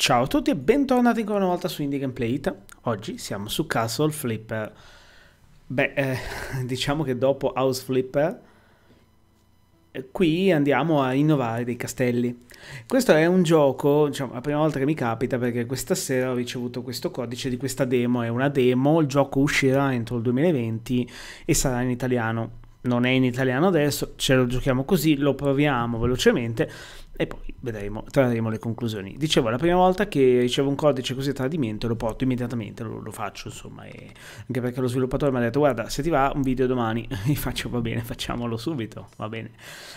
Ciao a tutti e bentornati ancora una volta su Indie Gameplay It. Oggi siamo su Castle Flipper. Beh, eh, diciamo che dopo House Flipper, eh, qui andiamo a innovare dei castelli. Questo è un gioco, diciamo, la prima volta che mi capita perché questa sera ho ricevuto questo codice di questa demo. È una demo, il gioco uscirà entro il 2020 e sarà in italiano non è in italiano adesso, ce lo giochiamo così, lo proviamo velocemente e poi vedremo, trarremo le conclusioni. Dicevo, la prima volta che ricevo un codice così a tradimento lo porto immediatamente, lo, lo faccio insomma, e... anche perché lo sviluppatore mi ha detto guarda se ti va un video domani, gli faccio va bene, facciamolo subito, va bene.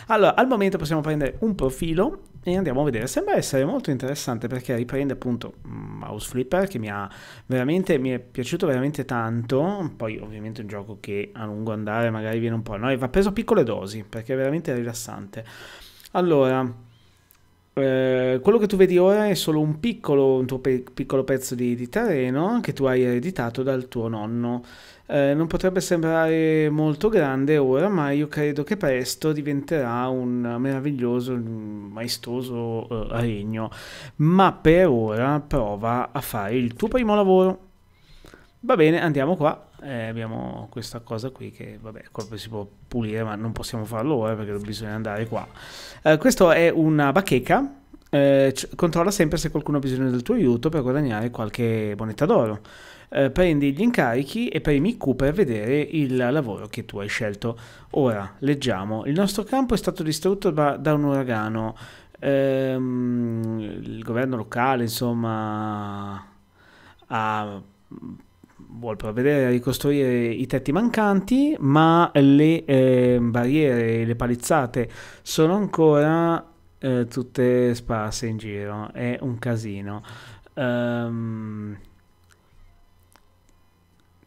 Allora, al momento possiamo prendere un profilo e andiamo a vedere, sembra essere molto interessante perché riprende appunto mm, Mouse Flipper che mi ha veramente, mi è piaciuto veramente tanto, poi ovviamente è un gioco che a lungo andare magari viene un po', no? E va preso piccole dosi perché è veramente rilassante. Allora, eh, quello che tu vedi ora è solo un piccolo, un tuo pe- piccolo pezzo di, di, terreno che tu hai ereditato dal tuo nonno. Eh, non potrebbe sembrare molto grande ora, ma io credo che presto diventerà un meraviglioso, maestoso eh, regno. Ma per ora prova a fare il tuo primo lavoro. Va bene, andiamo qua eh, abbiamo questa cosa qui che vabbè colpo si può pulire ma non possiamo farlo ora perché bisogna andare qua eh, questo è una bacheca eh, controlla sempre se qualcuno ha bisogno del tuo aiuto per guadagnare qualche moneta d'oro eh, prendi gli incarichi e premi Q per vedere il lavoro che tu hai scelto ora leggiamo il nostro campo è stato distrutto da, da un uragano ehm, il governo locale insomma ha vuol provvedere a ricostruire i tetti mancanti, ma le eh, barriere, le palizzate sono ancora eh, tutte sparse in giro, è un casino. Um,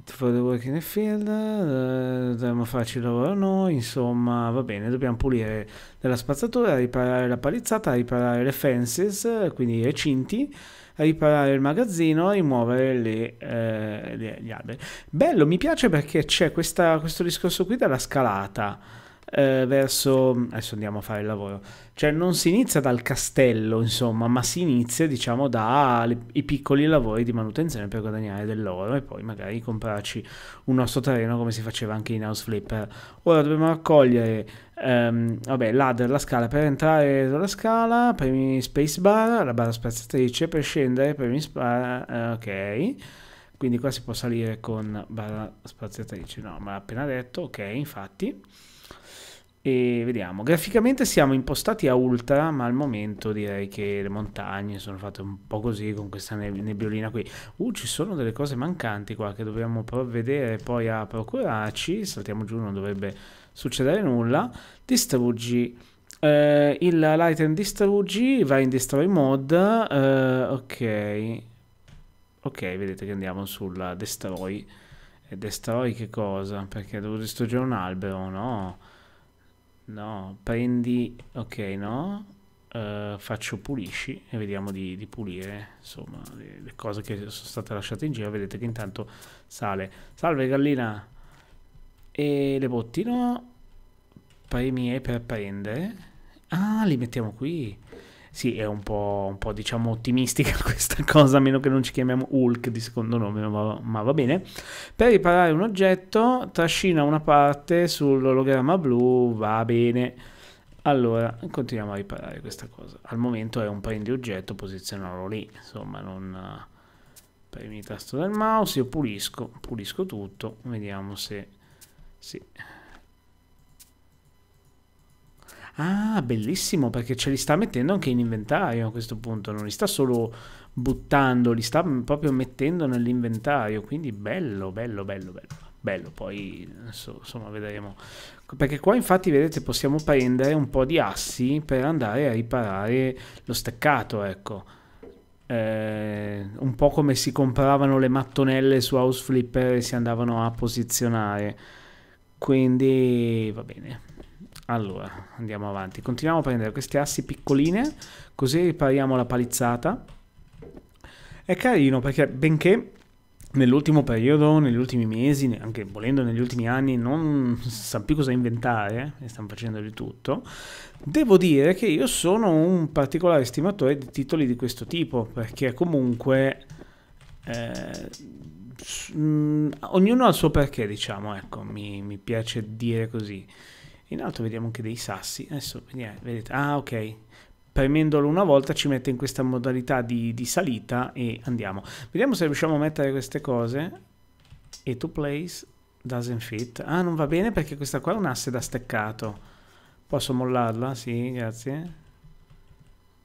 for the working in the field, uh, dobbiamo farci il lavoro noi, insomma, va bene, dobbiamo pulire della spazzatura, riparare la palizzata, riparare le fences, quindi i recinti, riparare il magazzino, e rimuovere le, eh, le, gli alberi. Bello, mi piace perché c'è questa, questo discorso qui della scalata eh, verso... adesso andiamo a fare il lavoro. Cioè non si inizia dal castello, insomma, ma si inizia, diciamo, dai piccoli lavori di manutenzione per guadagnare dell'oro e poi magari comprarci un nostro terreno come si faceva anche in House Flipper. Ora dobbiamo raccogliere Um, vabbè, ladder la scala per entrare sulla scala, premi spacebar, la barra spazzatrice per scendere, premi spacebar, eh, eh, ok. Quindi qua si può salire con barra spaziatrice, no, ma appena detto, ok, infatti. E vediamo, graficamente siamo impostati a ultra, ma al momento direi che le montagne sono fatte un po' così con questa nebbiolina qui. Uh, ci sono delle cose mancanti qua che dobbiamo provvedere poi a procurarci, saltiamo giù, non dovrebbe succedere nulla. Distruggi, eh, il l'item distruggi, va in destroy mode, eh, ok, ok, vedete che andiamo sulla destroy. destroy che cosa? Perché devo distruggere un albero, no? No, prendi... Ok, no. Uh, faccio pulisci e vediamo di, di pulire insomma le, le, cose che sono state lasciate in giro vedete che intanto sale salve gallina e le bottino premi E per prendere ah li mettiamo qui sì, è un po', un po', diciamo ottimistica questa cosa, a meno che non ci chiamiamo Hulk di secondo nome, ma, ma va bene. Per riparare un oggetto, trascina una parte sull'ologramma blu, va bene. Allora, continuiamo a riparare questa cosa. Al momento è un prendi oggetto, posizionalo lì, insomma, non eh, premi il tasto del mouse, io pulisco, pulisco tutto, vediamo se... Sì, Ah, bellissimo, perché ce li sta mettendo anche in inventario a questo punto, non li sta solo buttando, li sta proprio mettendo nell'inventario, quindi bello, bello, bello, bello. Bello, poi insomma vedremo. Perché qua infatti vedete possiamo prendere un po' di assi per andare a riparare lo steccato, ecco. Eh, un po' come si compravano le mattonelle su House Flipper e si andavano a posizionare. Quindi va bene. Allora, andiamo avanti. Continuiamo a prendere queste assi piccoline, così ripariamo la palizzata. È carino perché, benché nell'ultimo periodo, negli ultimi mesi, anche volendo negli ultimi anni, non sanno più cosa inventare eh, e stanno facendo di tutto. Devo dire che io sono un particolare stimatore di titoli di questo tipo, perché comunque eh, mm, ognuno ha il suo perché, diciamo, ecco, mi, mi piace dire così in alto vediamo anche dei sassi adesso eh, vedete ah ok premendolo una volta ci mette in questa modalità di, di, salita e andiamo vediamo se riusciamo a mettere queste cose e to place doesn't fit ah non va bene perché questa qua è un asse da steccato posso mollarla? sì grazie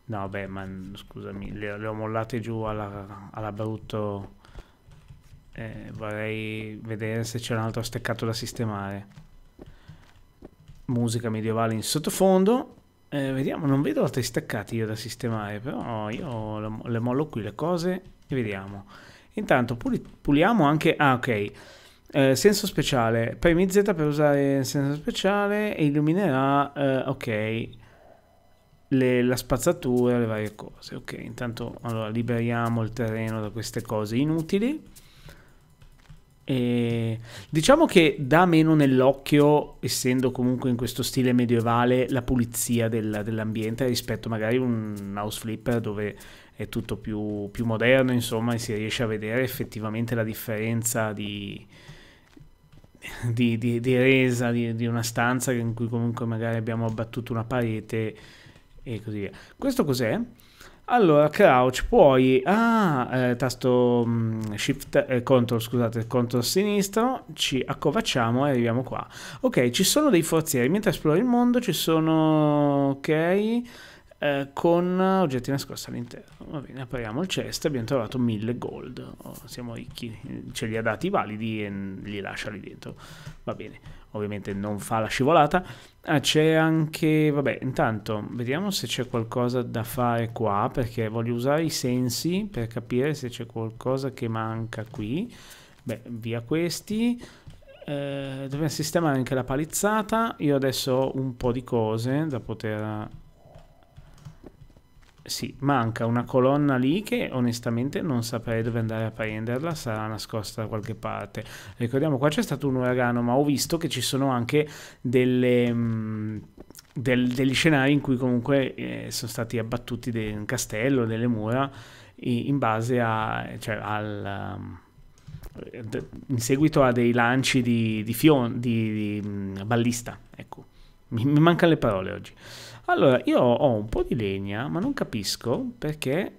no beh ma scusami le, le ho mollate giù alla, alla brutto eh, vorrei vedere se c'è un altro steccato da sistemare musica medievale in sottofondo. Eh, vediamo, non vedo altri staccati io da sistemare, però io le mollo qui le cose e vediamo. Intanto puliamo anche... Ah, ok. Eh, senso speciale. Premi Z per usare il senso speciale e illuminerà... Eh, ok. Le, la spazzatura, le varie cose. Ok, intanto allora liberiamo il terreno da queste cose inutili. E diciamo che dà meno nell'occhio, essendo comunque in questo stile medievale, la pulizia del, dell'ambiente rispetto magari a un house flipper dove è tutto più, più, moderno, insomma, e si riesce a vedere effettivamente la differenza di, di, di, di resa di, una stanza in cui comunque magari abbiamo abbattuto una parete e così via. Questo cos'è? Allora, crouch, puoi... Ah, eh, tasto mh, mm, shift, eh, control, scusate, control sinistro, ci accovacciamo e arriviamo qua. Ok, ci sono dei forzieri, mentre esplori il mondo ci sono... ok... Eh, con oggetti nascosti all'interno. Va bene, apriamo il chest, abbiamo trovato 1000 gold. Oh, siamo ricchi, ce li ha dati validi e li lascia lì dentro. Va bene ovviamente non fa la scivolata. Ah, c'è anche, vabbè, intanto vediamo se c'è qualcosa da fare qua, perché voglio usare i sensi per capire se c'è qualcosa che manca qui. Beh, via questi. Eh, dobbiamo sistemare anche la palizzata. Io adesso ho un po' di cose da poter sì, manca una colonna lì che onestamente non saprei dove andare a prenderla, sarà nascosta da qualche parte. Ricordiamo, qua c'è stato un uragano, ma ho visto che ci sono anche delle... Mh, mm, del, degli scenari in cui comunque eh, sono stati abbattuti de, un castello, delle mura, in base a... Cioè al, um, in seguito a dei lanci di, di, fion, di, di mm, ballista, ecco. Mi, mi mancano le parole oggi. Allora, io ho un po' di legna, ma non capisco perché...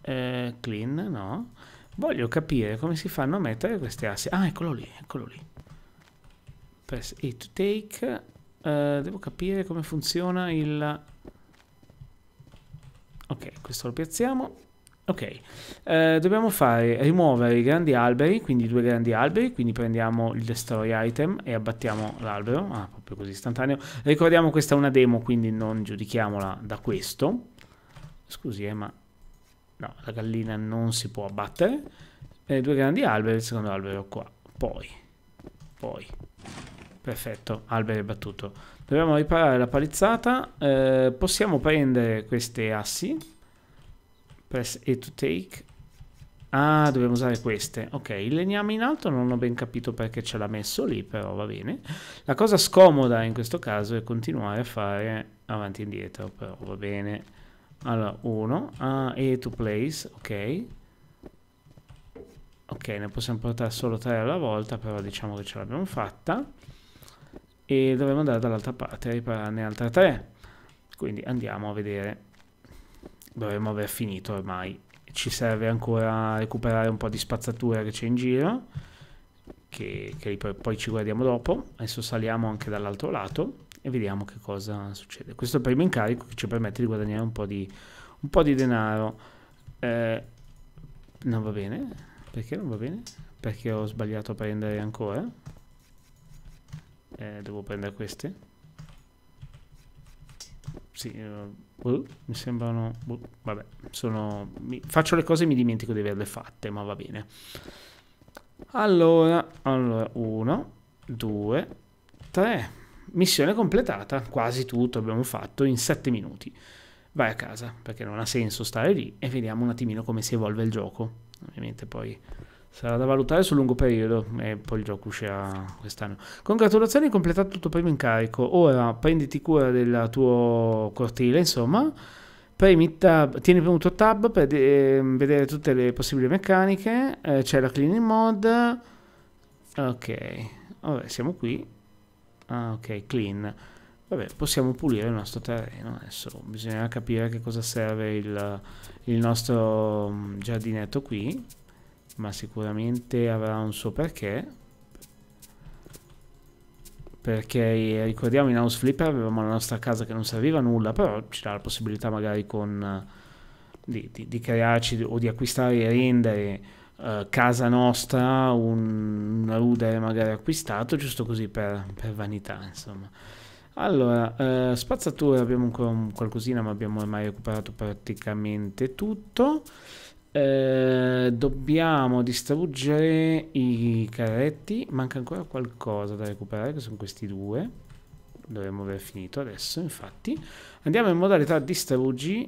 Eh, clean, no? Voglio capire come si fanno a mettere queste assi. Ah, eccolo lì, eccolo lì. Press E to take. Uh, devo capire come funziona il... Ok, questo lo piazziamo. Ok, eh, dobbiamo fare rimuovere i grandi alberi, quindi due grandi alberi, quindi prendiamo il destroy item e abbattiamo l'albero, ah, proprio così istantaneo. Ricordiamo questa è una demo, quindi non giudichiamola da questo. Scusi, eh, ma no, la gallina non si può abbattere. Eh, due grandi alberi, il secondo albero qua, poi, poi, perfetto, albero battuto. Dobbiamo riparare la palizzata, eh, possiamo prendere queste assi press E to take ah dobbiamo usare queste ok il legname in alto non ho ben capito perché ce l'ha messo lì però va bene la cosa scomoda in questo caso è continuare a fare avanti e indietro però va bene allora 1 ah, E to place ok ok ne possiamo portare solo 3 alla volta però diciamo che ce l'abbiamo fatta e dovremo andare dall'altra parte a ripararne altre 3 quindi andiamo a vedere dovremmo aver finito ormai. Ci serve ancora recuperare un po' di spazzatura che c'è in giro, che, che poi ci guardiamo dopo. Adesso saliamo anche dall'altro lato e vediamo che cosa succede. Questo è il primo incarico che ci permette di guadagnare un po' di, un po di denaro. Eh, non va bene? Perché non va bene? Perché ho sbagliato a prendere ancora. Eh, devo prendere queste. Sì, eh, boh, mi sembrano... Boh, vabbè, sono, mi, faccio le cose e mi dimentico di averle fatte, ma va bene. Allora, allora, uno, due, tre. Missione completata, quasi tutto abbiamo fatto in sette minuti. Vai a casa, perché non ha senso stare lì e vediamo un attimino come si evolve il gioco. Ovviamente poi Sarà da valutare sul lungo periodo e poi il gioco uscirà quest'anno. Congratulazioni, hai completato tutto il primo incarico. Ora prenditi cura del tuo cortile, insomma. Tab, tieni premuto tab per eh, vedere tutte le possibili meccaniche. Eh, c'è la cleaning mod. Ok, Vabbè, siamo qui. Ah, ok, clean. Vabbè, possiamo pulire il nostro terreno. Adesso bisognerà capire che cosa serve il, il nostro mm, giardinetto qui ma sicuramente avrà un suo perché perché ricordiamo in House Flipper avevamo la nostra casa che non serviva a nulla però ci dà la possibilità magari con, eh, di, di, di, crearci o di acquistare e rendere uh, casa nostra un, una ruder magari acquistato giusto così per, per vanità insomma allora, eh, spazzatura abbiamo ancora un qualcosina, ma abbiamo ormai recuperato praticamente tutto. Eh, dobbiamo distruggere i carretti. Manca ancora qualcosa da recuperare, che sono questi due. Dovremmo aver finito adesso, infatti. Andiamo in modalità distruggi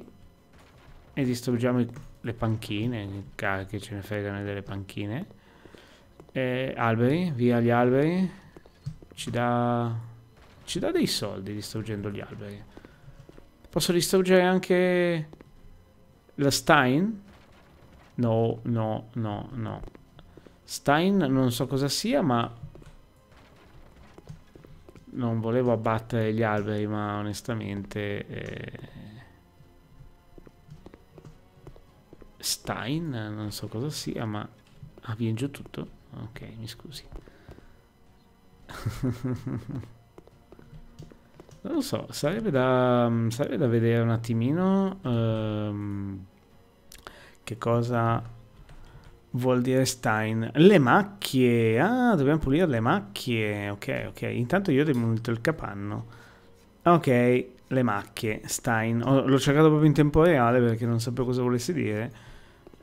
e distruggiamo le panchine. Che ce ne fregano delle panchine. Eh, alberi, via gli alberi. Ci dà, ci dà dei soldi distruggendo gli alberi. Posso distruggere anche la Stein? No, no, no, no. Stein non so cosa sia, ma... Non volevo abbattere gli alberi, ma onestamente... Eh... Stein, non so cosa sia, ma... Ah, viene giù tutto? Ok, mi scusi. non lo so, sarebbe da, sarebbe da vedere un attimino... Um che cosa vuol dire Stein? Le macchie. Ah, dobbiamo pulire le macchie. Ok, ok. Intanto io ho demolito il capanno. Ok, le macchie. Stein. l'ho cercato proprio in tempo reale perché non sapevo cosa volesse dire.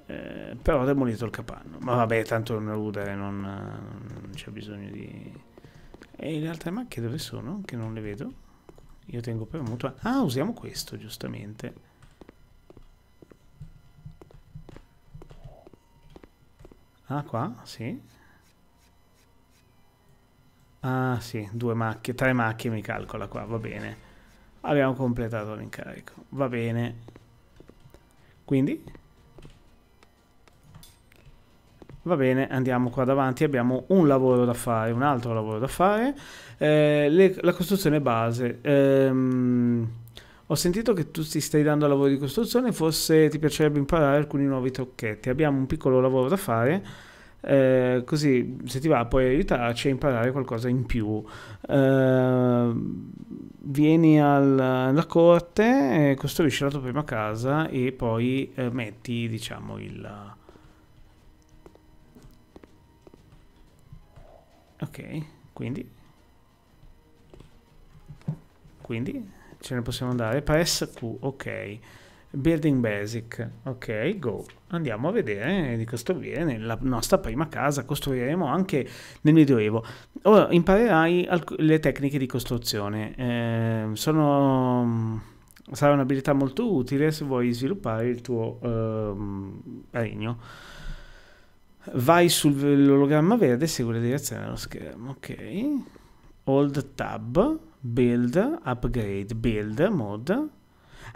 Eh, però ho demolito il capanno. Ma vabbè, tanto è un rudere, non, non c'è bisogno di... E le altre macchie dove sono? Che non le vedo. Io tengo premuto. Ah, usiamo questo, giustamente. Ah, qua, sì. Ah, sì, due macchie, tre macchie mi calcola qua, va bene. Abbiamo completato l'incarico, va bene. Quindi? Va bene, andiamo qua davanti, abbiamo un lavoro da fare, un altro lavoro da fare. Eh, le, la costruzione base. Ehm ho sentito che tu ti stai dando al lavoro di costruzione, forse ti piacerebbe imparare alcuni nuovi trucchetti. Abbiamo un piccolo lavoro da fare. Eh, così se ti va puoi aiutarci a imparare qualcosa in più eh, vieni al, alla corte costruisci la tua prima casa e poi eh, metti diciamo il ok quindi quindi ce ne possiamo andare. Press Q, ok. Building Basic, ok, go. Andiamo a vedere eh, di costruire la nostra prima casa, costruiremo anche nel Medioevo. Ora imparerai le tecniche di costruzione, eh, sono, sarà un'abilità molto utile se vuoi sviluppare il tuo eh, regno. Vai sull'ologramma verde e segui la direzione dello schermo, ok. Hold tab, build, upgrade, build, mod.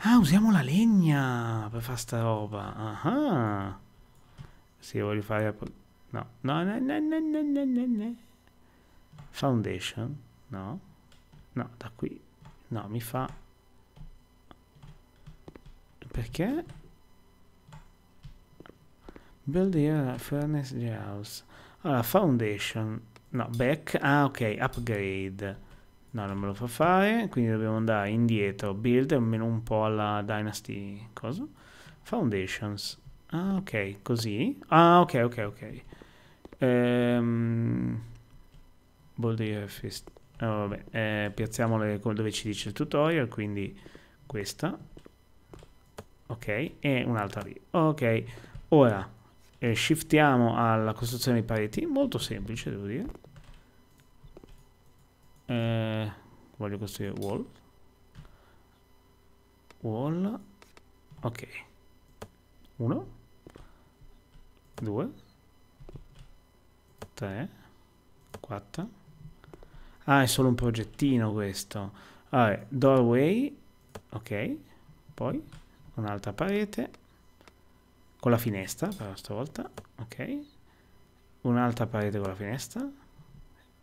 Ah, usiamo la legna per fare sta roba. Ah. Sì, voglio fare... No, no, no, no, no, no, no, no, no. Foundation? No. No, da qui. No, mi fa... Perché? Build here furnace the house. Allora, foundation. No, back. Ah, ok, upgrade. No, non me lo fa fare, quindi dobbiamo andare indietro, build almeno un po' alla Dynasty, cosa? Foundations. Ah, ok, così. Ah, ok, ok, ok. Ehm... Boulder Fist. Ah, vabbè, eh, piazziamole dove ci dice il tutorial, quindi questa. Ok, e un'altra lì. Ok, ora eh, shiftiamo alla costruzione di pareti, molto semplice devo dire. voglio costruire wall wall ok 1 2 3 4 ah è solo un progettino questo allora, doorway ok poi un'altra parete con la finestra però stavolta ok un'altra parete con la finestra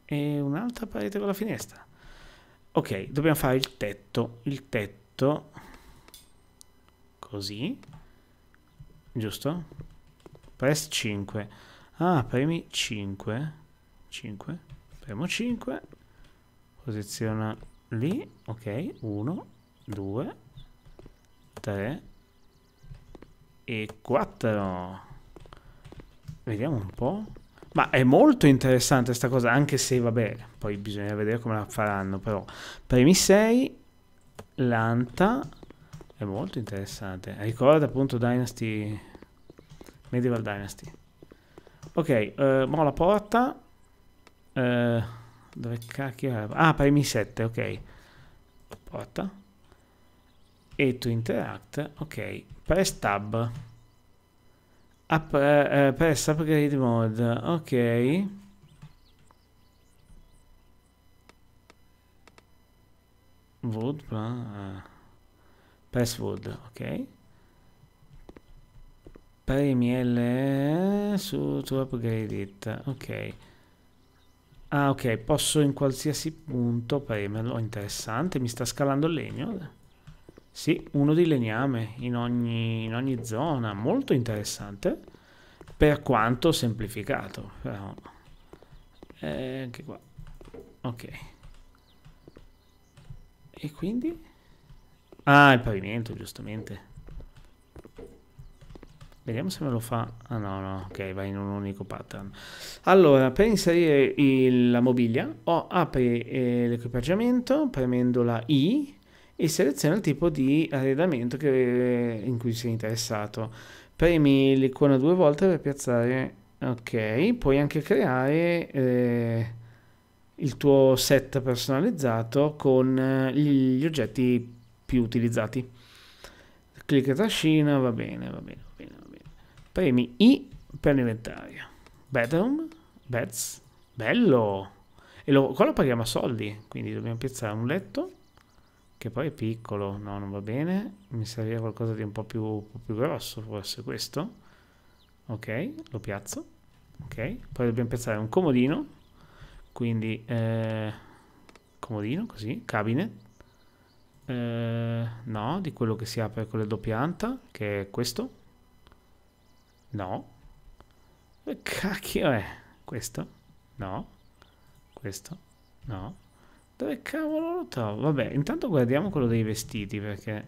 e un'altra parete con la finestra ok dobbiamo fare il tetto il tetto così giusto press 5 ah premi 5 5 premo 5 posiziona lì ok 1 2 3 e 4 vediamo un po' Ma è molto interessante questa cosa, anche se, vabbè, poi bisogna vedere come la faranno, però. Premi 6, l'Anta, è molto interessante. Ricorda appunto Dynasty, Medieval Dynasty. Ok, uh, mo la porta. Uh, dove cacchio era? Ah, premi 7, ok. Porta. E to interact, ok. Press tab. Up, eh, eh press upgrade mode, ok. Wood, ah. Eh. press wood, ok. Premi L su to upgrade it, ok. Ah ok, posso in qualsiasi punto premerlo, oh, interessante, mi sta scalando il legno. Sì, uno di legname in ogni, in ogni zona, molto interessante, per quanto semplificato. Però. Eh, anche qua. Ok. E quindi? Ah, il pavimento, giustamente. Vediamo se me lo fa. Ah no, no, ok, va in un unico pattern. Allora, per inserire il, la mobilia, ho apri eh, l'equipaggiamento premendo la I e seleziona il tipo di arredamento che, in cui sei interessato. Premi l'icona due volte per piazzare ok, puoi anche creare eh, il tuo set personalizzato con eh, gli oggetti più utilizzati. Clicca trascina, va bene, va bene, va bene, va bene. Premi I per l'inventario. Bedroom, beds, bello! E lo, qua lo paghiamo a soldi, quindi dobbiamo piazzare un letto che poi è piccolo, no, non va bene, mi serviva qualcosa di un po' più, un po più grosso, forse questo, ok, lo piazzo, ok, poi dobbiamo piazzare un comodino, quindi eh, comodino così, cabine, eh, no, di quello che si apre con le doppie anta, che è questo, no, eh, cacchio è eh, questo, no, questo, no, dove cavolo lo trovo? Vabbè, intanto guardiamo quello dei vestiti perché...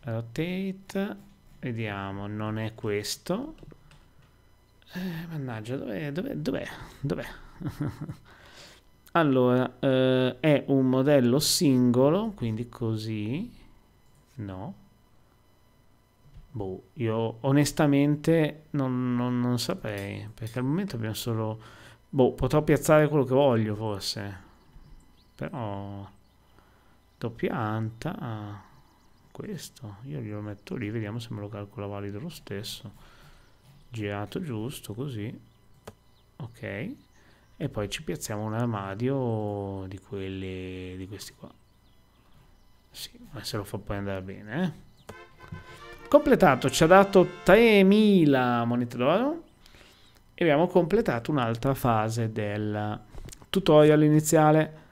Rotate, vediamo, non è questo. Eh, mannaggia, dov'è? Dov'è? Dov'è? Dov allora, eh, è un modello singolo, quindi così. No. Boh, io onestamente non, non, non saprei, perché al momento abbiamo solo... Boh, potrò piazzare quello che voglio forse però doppia anta ah, questo io glielo metto lì vediamo se me lo calcola valido lo stesso girato giusto così ok e poi ci piazziamo un armadio di quelli di questi qua sì ma se lo fa poi andare bene eh? completato ci ha dato 3000 monete d'oro e abbiamo completato un'altra fase del tutorial iniziale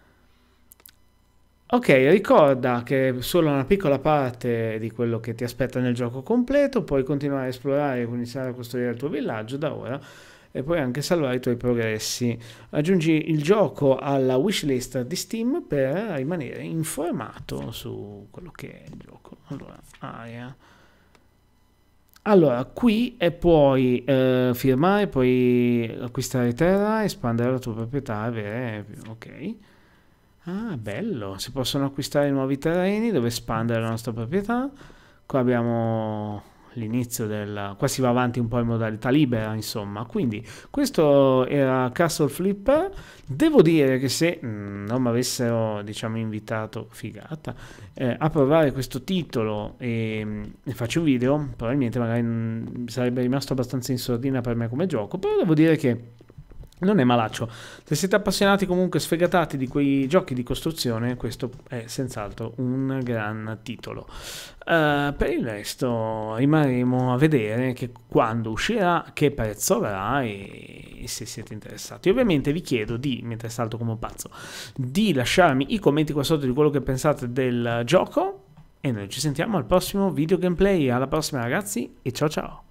Ok, ricorda che è solo una piccola parte di quello che ti aspetta nel gioco completo, puoi continuare a esplorare e iniziare a costruire il tuo villaggio da ora e puoi anche salvare i tuoi progressi. Aggiungi il gioco alla wishlist di Steam per rimanere informato su quello che è il gioco. Allora, area. Allora, qui e puoi eh, firmare, puoi acquistare terra, espandere la tua proprietà, avere... ok. Ah, bello. Si possono acquistare nuovi terreni dove espandere la nostra proprietà. Qua abbiamo l'inizio del... Qua si va avanti un po' in modalità libera, insomma. Quindi, questo era Castle Flipper. Devo dire che se mm, non mi avessero, diciamo, invitato, figata, eh, a provare questo titolo e, mm, e faccio un video, probabilmente magari mm, sarebbe rimasto abbastanza in sordina per me come gioco, però devo dire che non è malaccio. Se siete appassionati comunque sfegatati di quei giochi di costruzione, questo è senz'altro un gran titolo. Uh, per il resto rimarremo a vedere che quando uscirà, che prezzo avrà e, e se siete interessati. Ovviamente vi chiedo di, mentre salto come un pazzo, di lasciarmi i commenti qua sotto di quello che pensate del gioco e noi ci sentiamo al prossimo video gameplay. Alla prossima ragazzi e ciao ciao!